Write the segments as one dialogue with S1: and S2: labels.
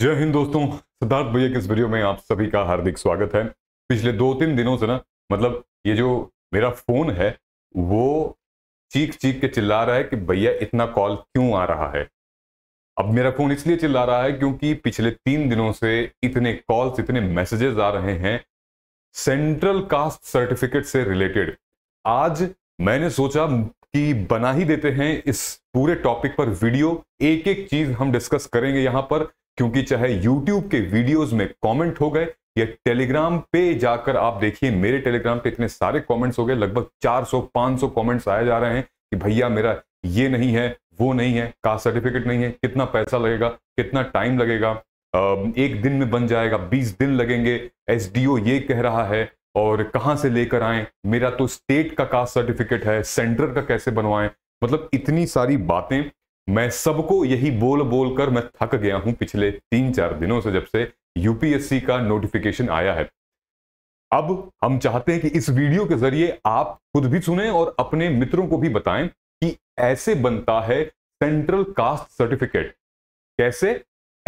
S1: जय हिंद दोस्तों सिद्धार्थ भैया के इस वीडियो में आप सभी का हार्दिक स्वागत है पिछले दो तीन दिनों से ना मतलब ये जो मेरा फोन है वो चीख चीख के चिल्ला रहा है कि भैया इतना कॉल क्यों आ रहा है अब मेरा फोन इसलिए चिल्ला रहा है क्योंकि पिछले तीन दिनों से इतने कॉल्स इतने मैसेजेस आ रहे हैं सेंट्रल कास्ट सर्टिफिकेट से रिलेटेड आज मैंने सोचा कि बना ही देते हैं इस पूरे टॉपिक पर वीडियो एक एक चीज हम डिस्कस करेंगे यहां पर क्योंकि चाहे यूट्यूब के वीडियोस में कमेंट हो गए या टेलीग्राम पे जाकर आप देखिए मेरे टेलीग्राम पे इतने सारे कमेंट्स हो गए लगभग 400 500 कमेंट्स आए जा रहे हैं कि भैया मेरा ये नहीं है वो नहीं है कास्ट सर्टिफिकेट नहीं है कितना पैसा लगेगा कितना टाइम लगेगा एक दिन में बन जाएगा बीस दिन लगेंगे एस ये कह रहा है और कहाँ से लेकर आए मेरा तो स्टेट का कास्ट सर्टिफिकेट है सेंटर का कैसे बनवाएं मतलब इतनी सारी बातें मैं सबको यही बोल बोल कर मैं थक गया हूं पिछले तीन चार दिनों से जब से यूपीएससी का नोटिफिकेशन आया है अब हम चाहते हैं कि इस वीडियो के जरिए आप खुद भी सुने और अपने मित्रों को भी बताएं कि ऐसे बनता है सेंट्रल कास्ट सर्टिफिकेट कैसे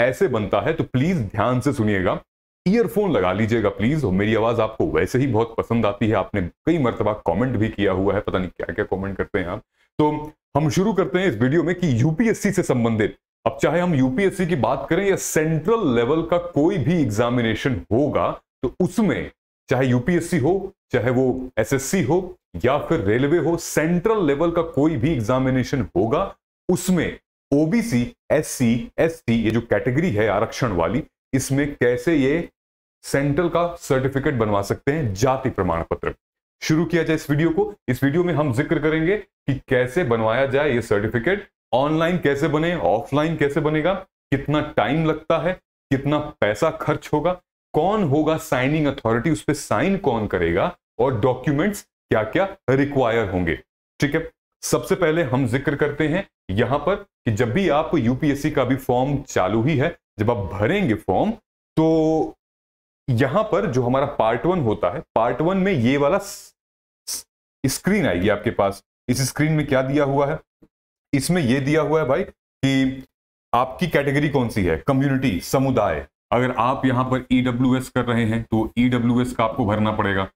S1: ऐसे बनता है तो प्लीज ध्यान से सुनिएगा ईयरफोन लगा लीजिएगा प्लीज और मेरी आवाज आपको वैसे ही बहुत पसंद आती है आपने कई मरतबा कमेंट भी किया हुआ है पता नहीं क्या क्या कमेंट करते हैं आप तो हम शुरू करते हैं इस वीडियो में कि यूपीएससी से संबंधित अब चाहे हम यूपीएससी की बात करें या सेंट्रल लेवल का कोई भी एग्जामिनेशन होगा तो उसमें चाहे यूपीएससी हो चाहे वो एसएससी हो या फिर रेलवे हो सेंट्रल लेवल का कोई भी एग्जामिनेशन होगा उसमें ओबीसी एससी एसटी ये जो कैटेगरी है आरक्षण वाली इसमें कैसे ये सेंट्रल का सर्टिफिकेट बनवा सकते हैं जाति प्रमाण पत्र शुरू किया जाए इस वीडियो को इस वीडियो में हम जिक्र करेंगे कि कैसे बनवाया जाए ये सर्टिफिकेट ऑनलाइन कैसे बने ऑफलाइन कैसे बनेगा कितना टाइम लगता है कितना पैसा खर्च होगा कौन होगा साइनिंग अथॉरिटी उस पर साइन कौन करेगा और डॉक्यूमेंट्स क्या क्या रिक्वायर होंगे ठीक है सबसे पहले हम जिक्र करते हैं यहां पर कि जब भी आप यूपीएससी का भी फॉर्म चालू ही है जब आप भरेंगे फॉर्म तो यहां पर जो हमारा पार्ट वन होता है पार्ट वन में ये वाला स्क्रीन आएगी आपके पास इस स्क्रीन में क्या दिया हुआ है इसमें यह दिया हुआ है भाई कि आपकी कैटेगरी कौन सी है कम्युनिटी समुदाय अगर आप यहां पर ईडब्ल्यू e कर रहे हैं तो ईडब्ल्यू e का आपको भरना पड़ेगा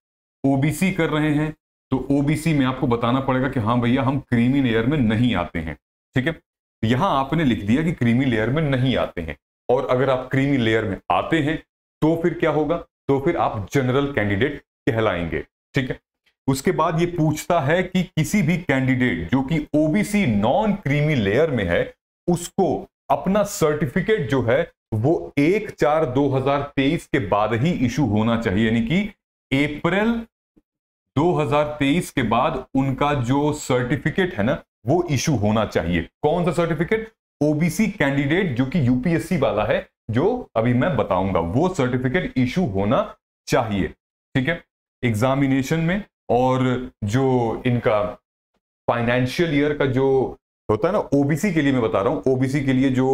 S1: ओबीसी कर रहे हैं तो ओबीसी में आपको बताना पड़ेगा कि हाँ भैया हम क्रीमी लेयर में नहीं आते हैं ठीक है यहां आपने लिख दिया कि क्रीमी लेयर में नहीं आते हैं और अगर आप क्रीमी लेयर में आते हैं तो फिर क्या होगा तो फिर आप जनरल कैंडिडेट कहलाएंगे ठीक है उसके बाद ये पूछता है कि किसी भी कैंडिडेट जो कि ओबीसी नॉन क्रीमी लेयर में है उसको अपना सर्टिफिकेट जो है वो एक चार 2023 के बाद ही इशू होना चाहिए यानी कि अप्रैल 2023 के बाद उनका जो सर्टिफिकेट है ना वो इशू होना चाहिए कौन सा सर्टिफिकेट ओबीसी कैंडिडेट जो कि यूपीएससी वाला है जो अभी मैं बताऊंगा वो सर्टिफिकेट इशू होना चाहिए ठीक है एग्जामिनेशन में और जो इनका फाइनेंशियल ईयर का जो होता है ना ओबीसी के लिए मैं बता रहा हूं ओबीसी के लिए जो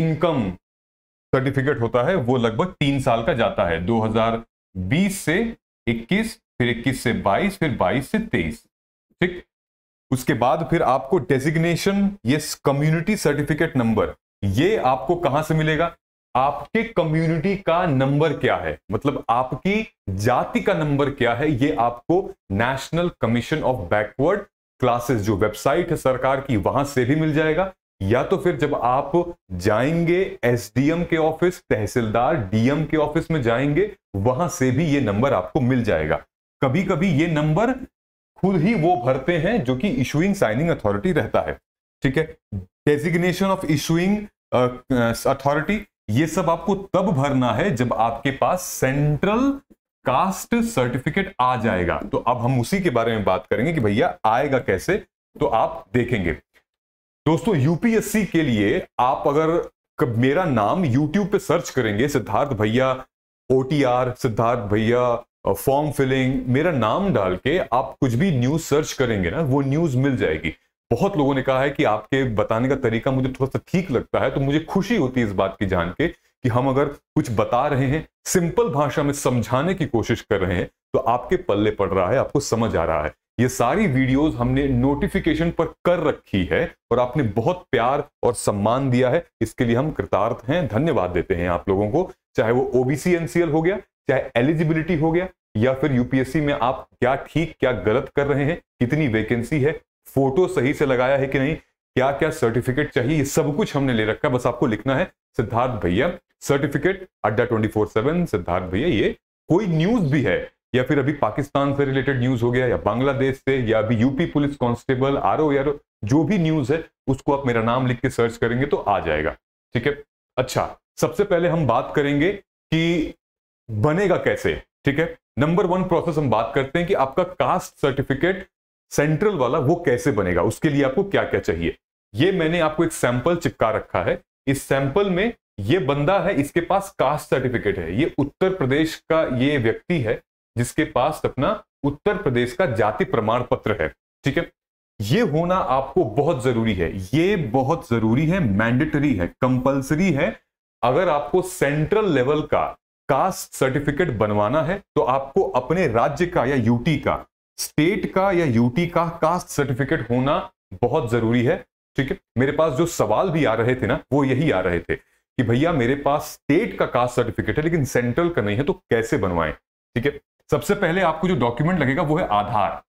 S1: इनकम सर्टिफिकेट होता है वो लगभग तीन साल का जाता है 2020 से 21 फिर 21 से 22 फिर 22 से 23 ठीक उसके बाद फिर आपको डेजिग्नेशन ये कम्युनिटी सर्टिफिकेट नंबर ये आपको कहां से मिलेगा आपके कम्युनिटी का नंबर क्या है मतलब आपकी जाति का नंबर क्या है ये आपको national commission of backward classes जो वेबसाइट है सरकार की वहां से भी मिल जाएगा या तो फिर जब आप जाएंगे एसडीएम के ऑफिस तहसीलदार डीएम के ऑफिस में जाएंगे वहां से भी ये नंबर आपको मिल जाएगा कभी कभी ये नंबर खुद ही वो भरते हैं जो कि इशुइंग साइनिंग अथॉरिटी रहता है ठीक है डेजिग्नेशन ऑफ इशुइंग अथॉरिटी ये सब आपको तब भरना है जब आपके पास सेंट्रल कास्ट सर्टिफिकेट आ जाएगा तो अब हम उसी के बारे में बात करेंगे कि भैया आएगा कैसे तो आप देखेंगे दोस्तों यूपीएससी के लिए आप अगर मेरा नाम यूट्यूब पे सर्च करेंगे सिद्धार्थ भैया ओटीआर सिद्धार्थ भैया फॉर्म uh, फिलिंग मेरा नाम डाल के आप कुछ भी न्यूज सर्च करेंगे ना वो न्यूज मिल जाएगी बहुत लोगों ने कहा है कि आपके बताने का तरीका मुझे थोड़ा सा ठीक लगता है तो मुझे खुशी होती है इस बात की जान के कि हम अगर कुछ बता रहे हैं सिंपल भाषा में समझाने की कोशिश कर रहे हैं तो आपके पल्ले पड़ रहा है आपको समझ आ रहा है ये सारी वीडियोस हमने नोटिफिकेशन पर कर रखी है और आपने बहुत प्यार और सम्मान दिया है इसके लिए हम कृतार्थ हैं धन्यवाद देते हैं आप लोगों को चाहे वो ओबीसी एनसीएल हो गया चाहे एलिजिबिलिटी हो गया या फिर यूपीएससी में आप क्या ठीक क्या गलत कर रहे हैं कितनी वैकेंसी है फोटो सही से लगाया है कि नहीं क्या क्या सर्टिफिकेट चाहिए ये सब कुछ हमने ले रखा है बस आपको लिखना है सिद्धार्थ भैया सर्टिफिकेट अड्डा ट्वेंटी फोर सेवन सिद्धार्थ भैया ये कोई न्यूज भी है या फिर अभी पाकिस्तान से रिलेटेड न्यूज हो गया या बांग्लादेश से या अभी UP police constable R O जो भी न्यूज है उसको आप मेरा नाम लिख के सर्च करेंगे तो आ जाएगा ठीक है अच्छा सबसे पहले हम बात करेंगे कि बनेगा कैसे ठीक है नंबर वन प्रोसेस हम बात करते हैं कि आपका कास्ट सर्टिफिकेट सेंट्रल वाला वो कैसे बनेगा उसके लिए आपको क्या क्या चाहिए ये मैंने आपको एक सैंपल चिपका रखा है इस सैंपल में ये बंदा है इसके पास कास्ट सर्टिफिकेट है ये उत्तर प्रदेश का ये व्यक्ति है जिसके पास अपना उत्तर प्रदेश का जाति प्रमाण पत्र है ठीक है ये होना आपको बहुत जरूरी है ये बहुत जरूरी है मैंडेटरी है कंपल्सरी है अगर आपको सेंट्रल लेवल का कास्ट सर्टिफिकेट बनवाना है तो आपको अपने राज्य का या यूटी का स्टेट का या यूटी का कास्ट सर्टिफिकेट होना बहुत जरूरी है ठीक है मेरे पास जो सवाल भी आ रहे थे ना वो यही आ रहे थे कि भैया मेरे पास स्टेट का कास्ट सर्टिफिकेट है लेकिन सेंट्रल का नहीं है तो कैसे बनवाएं ठीक है सबसे पहले आपको जो डॉक्यूमेंट लगेगा वो है आधार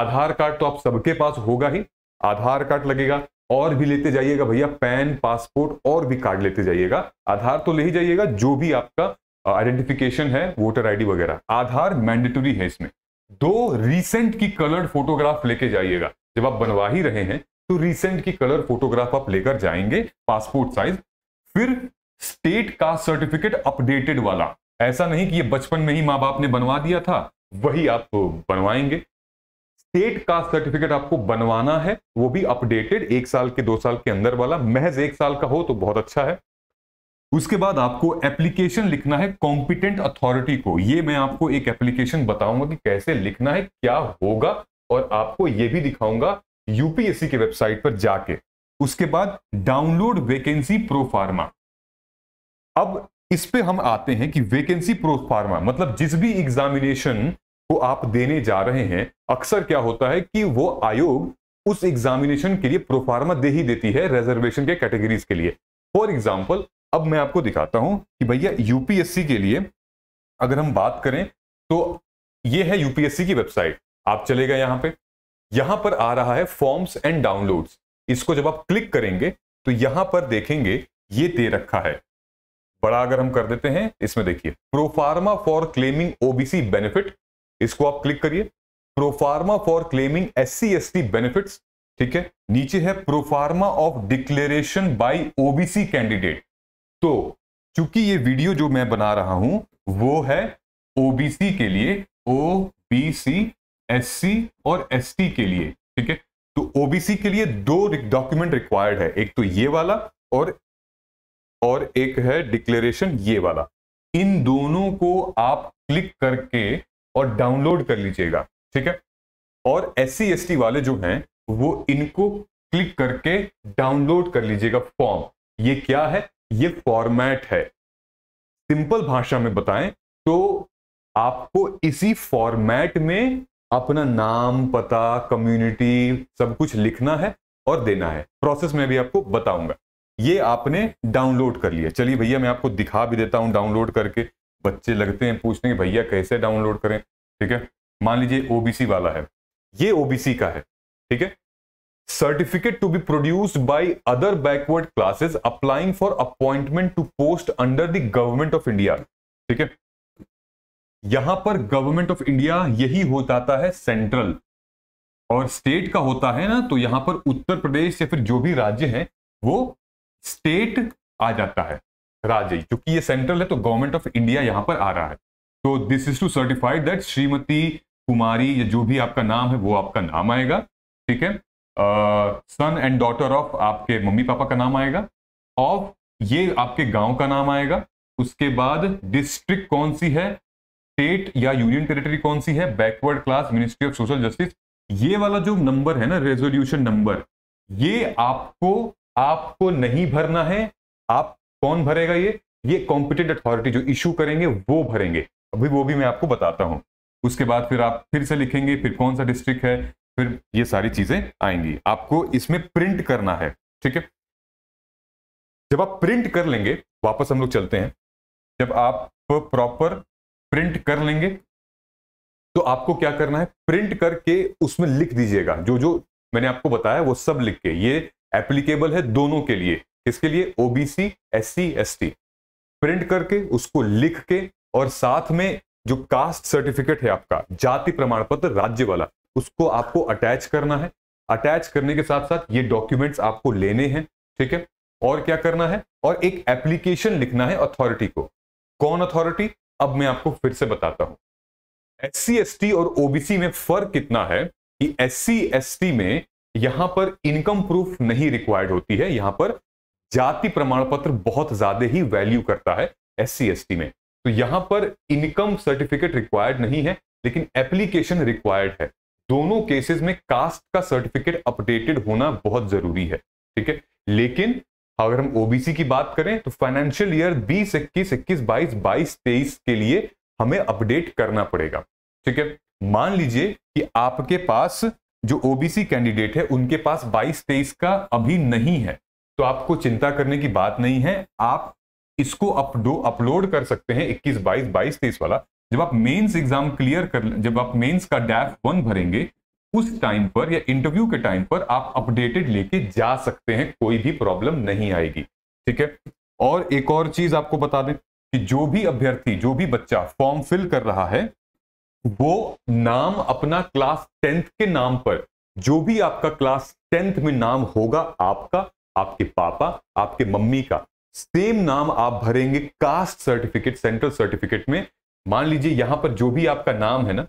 S1: आधार कार्ड तो आप सबके पास होगा ही आधार कार्ड लगेगा और भी लेते जाइएगा भैया पैन पासपोर्ट और भी कार्ड लेते जाइएगा आधार तो ले ही जाइएगा जो भी आपका आइडेंटिफिकेशन है वोटर आईडी वगैरह आधार मैंडेटरी है इसमें दो रिसेंट की कलर्ड फोटोग्राफ लेके जाइएगा जब आप बनवा ही रहे हैं तो रिसेंट की कलर फोटोग्राफ आप लेकर जाएंगे पासपोर्ट साइज फिर स्टेट का सर्टिफिकेट अपडेटेड वाला ऐसा नहीं कि ये बचपन में ही मां बाप ने बनवा दिया था वही आप बनवाएंगे स्टेट का सर्टिफिकेट आपको बनवाना है वो भी अपडेटेड एक साल के दो साल के अंदर वाला महज एक साल का हो तो बहुत अच्छा है उसके बाद आपको एप्लीकेशन लिखना है कॉम्पिटेंट अथॉरिटी को ये मैं आपको एक एप्लीकेशन बताऊंगा कि कैसे लिखना है क्या होगा और आपको ये भी दिखाऊंगा यूपीएससी के वेबसाइट पर जाके उसके बाद डाउनलोड वेकेंसी प्रोफार्मा अब इस पे हम आते हैं कि वेकेंसी प्रोफार्मा मतलब जिस भी एग्जामिनेशन को आप देने जा रहे हैं अक्सर क्या होता है कि वो आयोग उस एग्जामिनेशन के लिए प्रोफार्मा दे ही देती है रिजर्वेशन के कैटेगरीज के लिए फॉर एग्जाम्पल अब मैं आपको दिखाता हूं कि भैया यूपीएससी के लिए अगर हम बात करें तो ये है यूपीएससी की वेबसाइट आप चले गए यहां पे यहां पर आ रहा है फॉर्म्स एंड डाउनलोड्स इसको जब आप क्लिक करेंगे तो यहां पर देखेंगे ये दे रखा है बड़ा अगर हम कर देते हैं इसमें देखिए proforma for claiming OBC benefit इसको आप क्लिक करिए proforma for claiming S C S T benefit ठीक है नीचे है proforma of declaration by OBC candidate तो चूंकि ये वीडियो जो मैं बना रहा हूं वो है ओबीसी के लिए O B C S C और एस टी के लिए ठीक है तो ओबीसी के लिए दो डॉक्यूमेंट रिक्वायर्ड है एक तो ये वाला और और एक है डिक्लेरेशन ये वाला इन दोनों को आप क्लिक करके और डाउनलोड कर लीजिएगा ठीक है और एस सी वाले जो हैं वो इनको क्लिक करके डाउनलोड कर लीजिएगा फॉर्म ये क्या है ये फॉर्मेट है सिंपल भाषा में बताएं तो आपको इसी फॉर्मेट में अपना नाम पता कम्युनिटी सब कुछ लिखना है और देना है प्रोसेस में भी आपको बताऊंगा ये आपने डाउनलोड कर लिया चलिए भैया मैं आपको दिखा भी देता हूं डाउनलोड करके बच्चे लगते हैं पूछते कि भैया कैसे डाउनलोड करें ठीक है मान लीजिए ओबीसी वाला है ये ओबीसी का है ठीक है certificate to be produced by other backward classes applying for appointment to post under the government of India ठीक है यहां पर गवर्नमेंट ऑफ इंडिया यही हो जाता है सेंट्रल और स्टेट का होता है ना तो यहां पर उत्तर प्रदेश या फिर जो भी राज्य है वो स्टेट आ जाता है राज्य क्योंकि ये सेंट्रल है तो गवर्नमेंट ऑफ इंडिया यहां पर आ रहा है तो this is to certified that Shrimati Kumari या जो भी आपका नाम है वो आपका नाम आएगा ठीक है सन एंड डॉटर ऑफ आपके मम्मी पापा का नाम आएगा ऑफ ये आपके गांव का नाम आएगा उसके बाद डिस्ट्रिक्ट कौन सी है स्टेट या यूनियन टेरिटरी कौन सी है backward class ministry of social justice ये वाला जो नंबर है ना रेजोल्यूशन नंबर ये आपको आपको नहीं भरना है आप कौन भरेगा ये ये कॉम्पिटेंट अथॉरिटी जो इशू करेंगे वो भरेंगे अभी वो भी मैं आपको बताता हूं उसके बाद फिर आप फिर से लिखेंगे फिर कौन सा डिस्ट्रिक्ट है फिर ये सारी चीजें आएंगी आपको इसमें प्रिंट करना है ठीक है जब आप प्रिंट कर लेंगे वापस हम लोग चलते हैं जब आप प्रॉपर प्रिंट कर लेंगे तो आपको क्या करना है प्रिंट करके उसमें लिख दीजिएगा जो जो मैंने आपको बताया वो सब लिख के ये एप्लीकेबल है दोनों के लिए किसके लिए ओबीसी एस सी प्रिंट करके उसको लिख के और साथ में जो कास्ट सर्टिफिकेट है आपका जाति प्रमाण पत्र राज्य वाला उसको आपको अटैच करना है अटैच करने के साथ साथ ये डॉक्यूमेंट्स आपको लेने हैं ठीक है और क्या करना है और एक एप्लीकेशन लिखना है अथॉरिटी को कौन अथॉरिटी अब मैं आपको फिर से बताता हूं एस सी और ओबीसी में फर्क कितना है कि एस सी में यहां पर इनकम प्रूफ नहीं रिक्वायर्ड होती है यहां पर जाति प्रमाण पत्र बहुत ज्यादा ही वैल्यू करता है एस सी में तो यहां पर इनकम सर्टिफिकेट रिक्वायर्ड नहीं है लेकिन एप्लीकेशन रिक्वायर्ड है दोनों केसेस में कास्ट का सर्टिफिकेट अपडेटेड होना बहुत जरूरी है ठीक है लेकिन अगर हम ओबीसी की बात करें तो फाइनेंशियल ईयर बीस इक्कीस इक्कीस बाईस बाईस तेईस के लिए हमें अपडेट करना पड़ेगा ठीक है मान लीजिए कि आपके पास जो ओबीसी कैंडिडेट है उनके पास बाईस तेईस का अभी नहीं है तो आपको चिंता करने की बात नहीं है आप इसको अपडो अपलोड कर सकते हैं इक्कीस बाईस बाईस तेईस वाला जब आप मेंस एग्जाम क्लियर कर जब आप मेंस का डैफ वन भरेंगे उस टाइम पर या इंटरव्यू के टाइम पर आप अपडेटेड लेके जा सकते हैं कोई भी प्रॉब्लम नहीं आएगी ठीक है और एक और चीज आपको बता दें कि जो भी अभ्यर्थी जो भी बच्चा फॉर्म फिल कर रहा है वो नाम अपना क्लास टेंथ के नाम पर जो भी आपका क्लास टेंथ में नाम होगा आपका आपके पापा आपके मम्मी का सेम नाम आप भरेंगे कास्ट सर्टिफिकेट सेंट्रल सर्टिफिकेट में मान लीजिए यहां पर जो भी आपका नाम है ना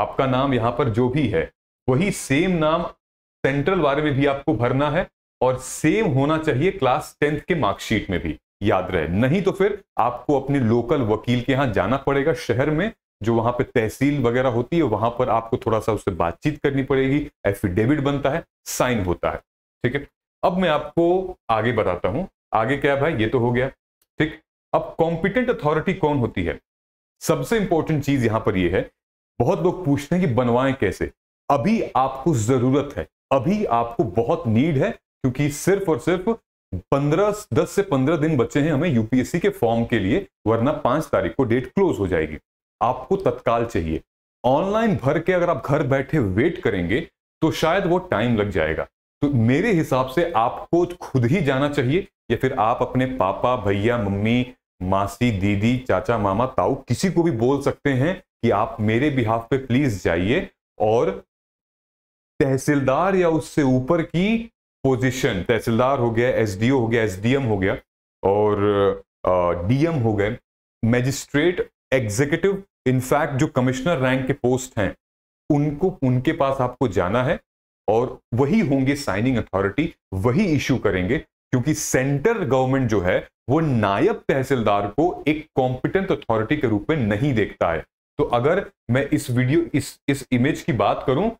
S1: आपका नाम यहां पर जो भी है वही सेम नाम सेंट्रल वाले में भी आपको भरना है और सेम होना चाहिए क्लास टेंथ के मार्कशीट में भी याद रहे नहीं तो फिर आपको अपने लोकल वकील के यहाँ जाना पड़ेगा शहर में जो वहां पे तहसील वगैरह होती है वहां पर आपको थोड़ा सा उससे बातचीत करनी पड़ेगी एफिडेविट बनता है साइन होता है ठीक है अब मैं आपको आगे बताता हूं आगे क्या भाई ये तो हो गया ठीक अब कॉम्पिटेंट अथॉरिटी कौन होती है सबसे इंपॉर्टेंट चीज यहां पर यह है बहुत लोग पूछते हैं कि बनवाएं कैसे अभी आपको जरूरत है अभी आपको बहुत नीड है क्योंकि सिर्फ और सिर्फ पंद्रह दस से पंद्रह दिन बचे हैं हमें यूपीएससी के फॉर्म के लिए वरना पांच तारीख को डेट क्लोज हो जाएगी आपको तत्काल चाहिए ऑनलाइन भर के अगर आप घर बैठे वेट करेंगे तो शायद वो टाइम लग जाएगा तो मेरे हिसाब से आपको खुद ही जाना चाहिए या फिर आप अपने पापा भैया मम्मी मासी दीदी चाचा मामा ताऊ किसी को भी बोल सकते हैं कि आप मेरे बिहाफ पे प्लीज जाइए और तहसीलदार या उससे ऊपर की पोजीशन तहसीलदार हो गया एसडीओ हो गया एसडीएम हो गया और डीएम हो गए मैजिस्ट्रेट एग्जीक्यूटिव इनफैक्ट जो कमिश्नर रैंक के पोस्ट हैं उनको उनके पास आपको जाना है और वही होंगे साइनिंग अथॉरिटी वही इशू करेंगे क्योंकि सेंटर गवर्नमेंट जो है वो नायब तहसीलदार को एक कॉम्पिटेंट अथॉरिटी के रूप में नहीं देखता है तो अगर मैं इस वीडियो इस इस इमेज की बात करूं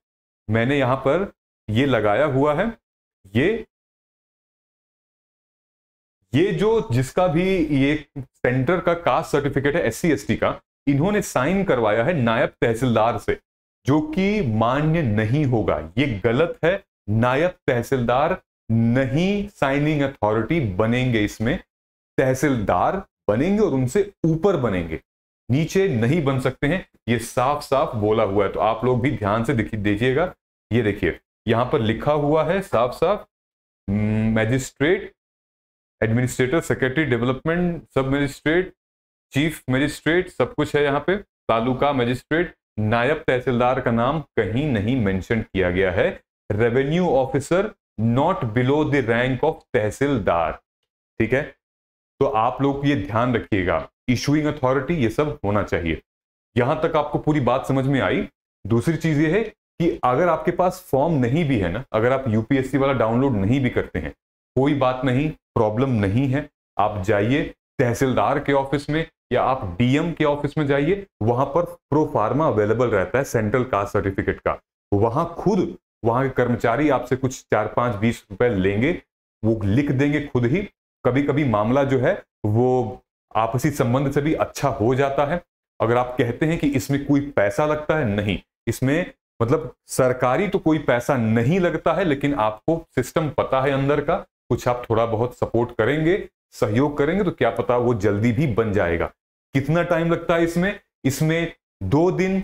S1: मैंने यहां पर ये लगाया हुआ है ये ये जो जिसका भी ये सेंटर का कास्ट सर्टिफिकेट है एस सी का इन्होंने साइन करवाया है नायब तहसीलदार से जो कि मान्य नहीं होगा ये गलत है नायब तहसीलदार नहीं साइनिंग अथॉरिटी बनेंगे इसमें तहसीलदार बनेंगे और उनसे ऊपर बनेंगे नीचे नहीं बन सकते हैं ये साफ साफ बोला हुआ है तो आप लोग भी ध्यान से देखिएगा ये देखिए यहां पर लिखा हुआ है साफ साफ magistrate administrator secretary development sub magistrate chief magistrate सब कुछ है यहाँ पे तालुका मजिस्ट्रेट नायब तहसीलदार का नाम कहीं नहीं मेंशन किया गया है revenue officer not below the rank of तहसीलदार ठीक है तो आप लोग ये ध्यान रखिएगा इशूइंग अथॉरिटी ये सब होना चाहिए यहां तक आपको पूरी बात समझ में आई दूसरी चीज ये है कि अगर आपके पास फॉर्म नहीं भी है ना अगर आप यूपीएससी वाला डाउनलोड नहीं भी करते हैं कोई बात नहीं प्रॉब्लम नहीं है आप जाइए तहसीलदार के ऑफिस में या आप डीएम के ऑफिस में जाइए वहां पर प्रोफार्मा अवेलेबल रहता है सेंट्रल कास्ट सर्टिफिकेट का वहां खुद वहां के कर्मचारी आपसे कुछ चार पांच बीस रुपए लेंगे वो लिख देंगे खुद ही कभी कभी मामला जो है वो आपसी संबंध से भी अच्छा हो जाता है अगर आप कहते हैं कि इसमें कोई पैसा लगता है नहीं इसमें मतलब सरकारी तो कोई पैसा नहीं लगता है लेकिन आपको सिस्टम पता है अंदर का कुछ आप थोड़ा बहुत सपोर्ट करेंगे सहयोग करेंगे तो क्या पता वो जल्दी भी बन जाएगा कितना टाइम लगता है इसमें इसमें दो दिन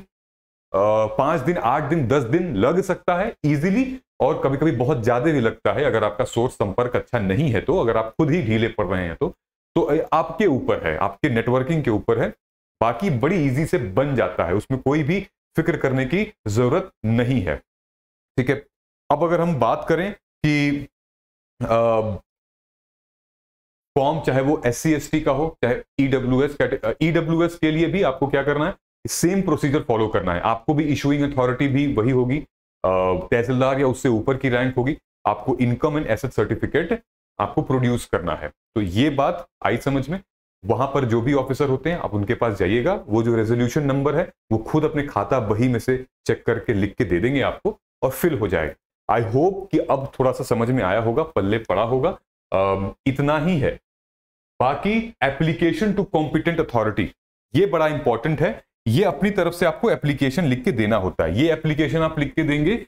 S1: पांच दिन आठ दिन दस दिन लग सकता है इजीली और कभी कभी बहुत ज्यादा भी लगता है अगर आपका सोर्स संपर्क अच्छा नहीं है तो अगर आप खुद ही ढीले पड़ रहे हैं तो तो आपके ऊपर है आपके नेटवर्किंग के ऊपर है बाकी बड़ी इजी से बन जाता है उसमें कोई भी फिक्र करने की जरूरत नहीं है ठीक है अब अगर हम बात करें कि फॉर्म चाहे वो एस सी का हो चाहे E W S E W S के लिए भी आपको क्या करना है सेम प्रोसीजर फॉलो करना है आपको भी इशूइंग अथॉरिटी भी वही होगी तहसीलदार या उससे ऊपर की रैंक होगी आपको इनकम एंड एसेट सर्टिफिकेट आपको प्रोड्यूस करना है तो ये बात आई समझ में वहां पर जो भी ऑफिसर होते हैं आप उनके पास जाइएगा वो जो रेजोल्यूशन नंबर है वो खुद अपने खाता बही में से चेक करके लिख के दे देंगे आपको और फिल हो जाएगा आई होप कि अब थोड़ा सा समझ में आया होगा पल्ले पड़ा होगा इतना ही है बाकी एप्लीकेशन टू कॉम्पिटेंट अथॉरिटी ये बड़ा इंपॉर्टेंट है ये अपनी तरफ से आपको एप्लीकेशन लिख के देना होता है ये एप्लीकेशन आप लिख के देंगे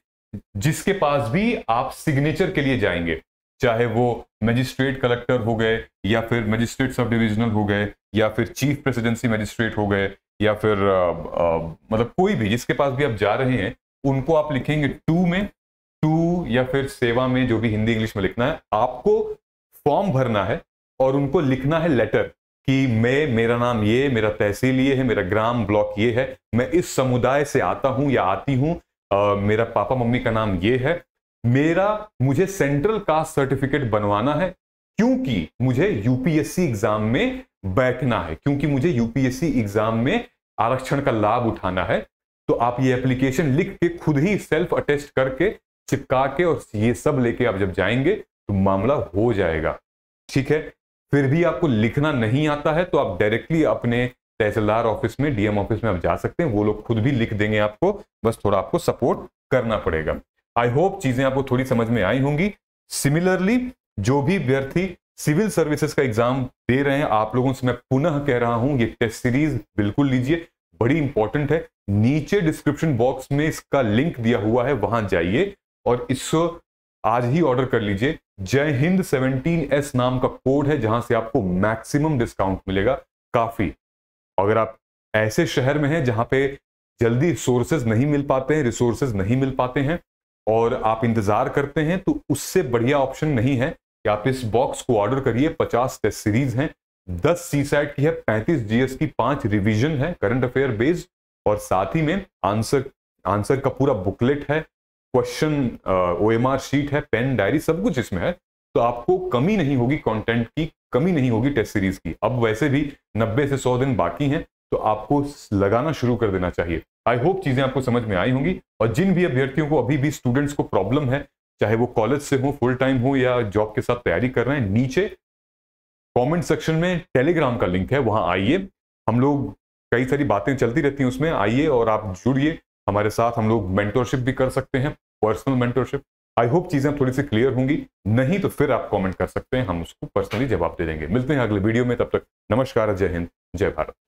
S1: जिसके पास भी आप सिग्नेचर के लिए जाएंगे चाहे वो मजिस्ट्रेट कलेक्टर हो गए या फिर मजिस्ट्रेट सब डिविजनल हो गए या फिर चीफ प्रेसिडेंसी मजिस्ट्रेट हो गए या फिर आ, आ, मतलब कोई भी जिसके पास भी आप जा रहे हैं उनको आप लिखेंगे टू में टू या फिर सेवा में जो भी हिंदी इंग्लिश में लिखना है आपको फॉर्म भरना है और उनको लिखना है लेटर कि मैं मेरा नाम ये मेरा तहसील ये है मेरा ग्राम ब्लॉक ये है मैं इस समुदाय से आता हूँ या आती हूँ मेरा पापा मम्मी का नाम ये है मेरा मुझे सेंट्रल कास्ट सर्टिफिकेट बनवाना है क्योंकि मुझे यूपीएससी एग्जाम में बैठना है क्योंकि मुझे यूपीएससी एग्जाम में आरक्षण का लाभ उठाना है तो आप ये एप्लीकेशन लिख के खुद ही सेल्फ अटेस्ट करके चिपका के और ये सब लेके आप जब जाएंगे तो मामला हो जाएगा ठीक है फिर भी आपको लिखना नहीं आता है तो आप डायरेक्टली अपने तहसीलदार ऑफिस में डीएम ऑफिस में आप जा सकते हैं वो लोग खुद भी लिख देंगे आपको बस थोड़ा आपको सपोर्ट करना पड़ेगा आई होप चीजें आपको थोड़ी समझ में आई होंगी सिमिलरली जो भी व्यर्थी सिविल सर्विसेज का एग्जाम दे रहे हैं आप लोगों से मैं पुनः कह रहा हूं ये टेस्ट सीरीज बिल्कुल लीजिए बड़ी इंपॉर्टेंट है नीचे डिस्क्रिप्शन बॉक्स में इसका लिंक दिया हुआ है वहां जाइए और इस आज ही ऑर्डर कर लीजिए जय हिंद 17s नाम का कोड है जहां से आपको मैक्सिमम डिस्काउंट मिलेगा काफी अगर आप ऐसे शहर में हैं जहां पे जल्दी सोर्सेज नहीं मिल पाते हैं रिसोर्सेज नहीं मिल पाते हैं और आप इंतजार करते हैं तो उससे बढ़िया ऑप्शन नहीं है कि आप इस बॉक्स को ऑर्डर करिए पचास टेस्ट सीरीज हैं दस सी सैट की है पैंतीस जीएस की पांच रिविजन है करंट अफेयर बेस्ड और साथ ही में आंसर आंसर का पूरा बुकलेट है question O M R sheet है पेन डायरी सब कुछ इसमें है तो आपको कमी नहीं होगी कंटेंट की कमी नहीं होगी टेस्ट सीरीज की अब वैसे भी 90 से 100 दिन बाकी हैं तो आपको लगाना शुरू कर देना चाहिए आई होप चीजें आपको समझ में आई होंगी और जिन भी अभ्यर्थियों को अभी भी स्टूडेंट्स को प्रॉब्लम है चाहे वो कॉलेज से हो फुल टाइम हो या जॉब के साथ तैयारी कर रहे हैं नीचे कमेंट सेक्शन में टेलीग्राम का लिंक है वहां आइए हम लोग कई सारी बातें चलती रहती हैं उसमें आइए और आप जुड़िए हमारे साथ हम लोग मेंटोरशिप भी कर सकते हैं पर्सनल मेंटरशिप आई होप चीजें थोड़ी सी क्लियर होंगी नहीं तो फिर आप कमेंट कर सकते हैं हम उसको पर्सनली जवाब दे देंगे मिलते हैं अगले वीडियो में तब तक नमस्कार जय हिंद जय भारत